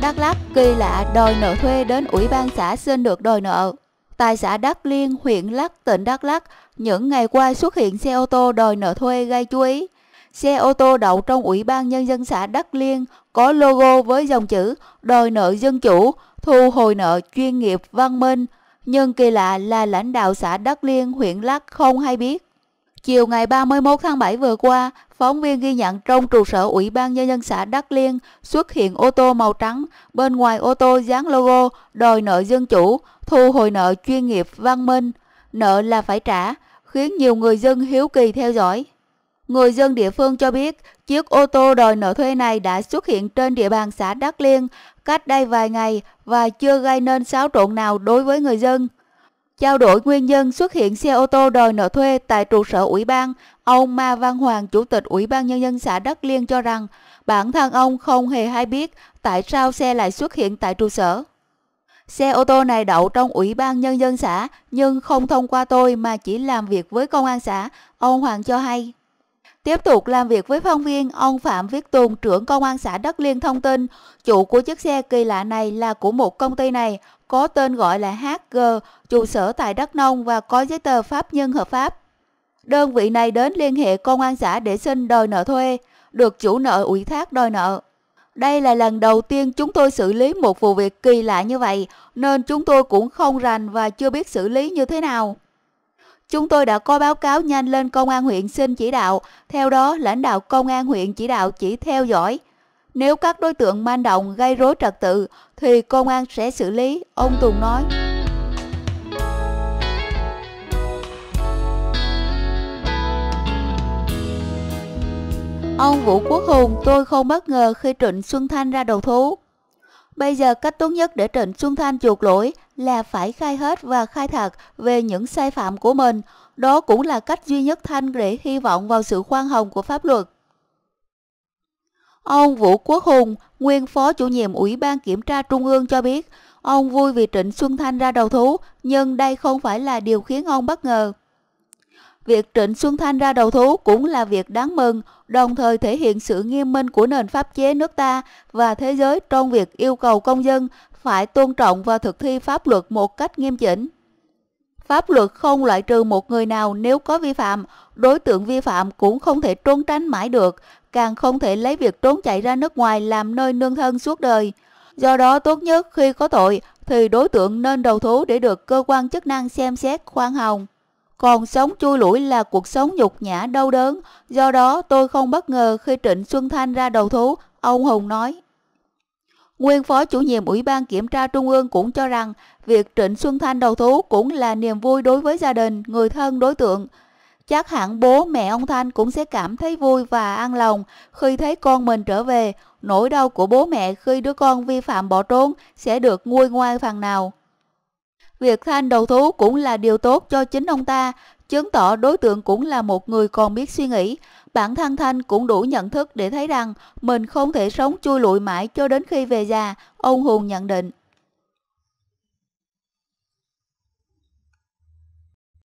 Đắk Lắk kỳ lạ đòi nợ thuê đến Ủy ban xã xin được đòi nợ. Tại xã Đắk Liên, huyện Lắc, tỉnh Đắk Lắk, những ngày qua xuất hiện xe ô tô đòi nợ thuê gây chú ý. Xe ô tô đậu trong Ủy ban Nhân dân xã Đắk Liên có logo với dòng chữ đòi nợ dân chủ, thu hồi nợ chuyên nghiệp văn minh. Nhưng kỳ lạ là lãnh đạo xã Đắk Liên, huyện Lắc không hay biết. Chiều ngày 31 tháng 7 vừa qua, Phóng viên ghi nhận trong trụ sở Ủy ban Nhân dân xã Đắc Liên xuất hiện ô tô màu trắng, bên ngoài ô tô dán logo đòi nợ dân chủ, thu hồi nợ chuyên nghiệp văn minh, nợ là phải trả, khiến nhiều người dân hiếu kỳ theo dõi. Người dân địa phương cho biết chiếc ô tô đòi nợ thuê này đã xuất hiện trên địa bàn xã Đắc Liên cách đây vài ngày và chưa gây nên xáo trộn nào đối với người dân trao đổi nguyên nhân xuất hiện xe ô tô đòi nợ thuê tại trụ sở ủy ban, ông Ma Văn Hoàng, Chủ tịch Ủy ban Nhân dân xã Đắc Liên cho rằng bản thân ông không hề hay biết tại sao xe lại xuất hiện tại trụ sở. Xe ô tô này đậu trong Ủy ban Nhân dân xã nhưng không thông qua tôi mà chỉ làm việc với công an xã, ông Hoàng cho hay. Tiếp tục làm việc với phóng viên, ông Phạm Viết Tùng, trưởng công an xã Đất Liên thông tin, chủ của chiếc xe kỳ lạ này là của một công ty này có tên gọi là HG, trụ sở tại Đắk Nông và có giấy tờ pháp nhân hợp pháp. Đơn vị này đến liên hệ công an xã để xin đòi nợ thuê, được chủ nợ ủy thác đòi nợ. Đây là lần đầu tiên chúng tôi xử lý một vụ việc kỳ lạ như vậy, nên chúng tôi cũng không rành và chưa biết xử lý như thế nào. Chúng tôi đã có báo cáo nhanh lên công an huyện xin chỉ đạo, theo đó lãnh đạo công an huyện chỉ đạo chỉ theo dõi. Nếu các đối tượng manh động gây rối trật tự thì công an sẽ xử lý, ông Tùng nói. Ông Vũ Quốc Hùng tôi không bất ngờ khi Trịnh Xuân Thanh ra đầu thú. Bây giờ cách tốt nhất để Trịnh Xuân Thanh chuộc lỗi là phải khai hết và khai thật về những sai phạm của mình. Đó cũng là cách duy nhất Thanh để hy vọng vào sự khoan hồng của pháp luật. Ông Vũ Quốc Hùng, nguyên phó chủ nhiệm Ủy ban Kiểm tra Trung ương cho biết, ông vui vì Trịnh Xuân Thanh ra đầu thú, nhưng đây không phải là điều khiến ông bất ngờ việc Trịnh Xuân Thanh ra đầu thú cũng là việc đáng mừng, đồng thời thể hiện sự nghiêm minh của nền pháp chế nước ta và thế giới trong việc yêu cầu công dân phải tôn trọng và thực thi pháp luật một cách nghiêm chỉnh. Pháp luật không loại trừ một người nào nếu có vi phạm, đối tượng vi phạm cũng không thể trốn tránh mãi được, càng không thể lấy việc trốn chạy ra nước ngoài làm nơi nương thân suốt đời. Do đó tốt nhất khi có tội thì đối tượng nên đầu thú để được cơ quan chức năng xem xét khoan hồng. Còn sống chui lủi là cuộc sống nhục nhã đau đớn, do đó tôi không bất ngờ khi Trịnh Xuân Thanh ra đầu thú, ông Hùng nói. Nguyên Phó Chủ nhiệm Ủy ban Kiểm tra Trung ương cũng cho rằng việc Trịnh Xuân Thanh đầu thú cũng là niềm vui đối với gia đình, người thân, đối tượng. Chắc hẳn bố mẹ ông Thanh cũng sẽ cảm thấy vui và an lòng khi thấy con mình trở về, nỗi đau của bố mẹ khi đứa con vi phạm bỏ trốn sẽ được nguôi ngoai phần nào. Việc Khanh đầu thú cũng là điều tốt cho chính ông ta, chứng tỏ đối tượng cũng là một người còn biết suy nghĩ. Bản thân Thanh cũng đủ nhận thức để thấy rằng mình không thể sống chui lụi mãi cho đến khi về già, ông Hùng nhận định.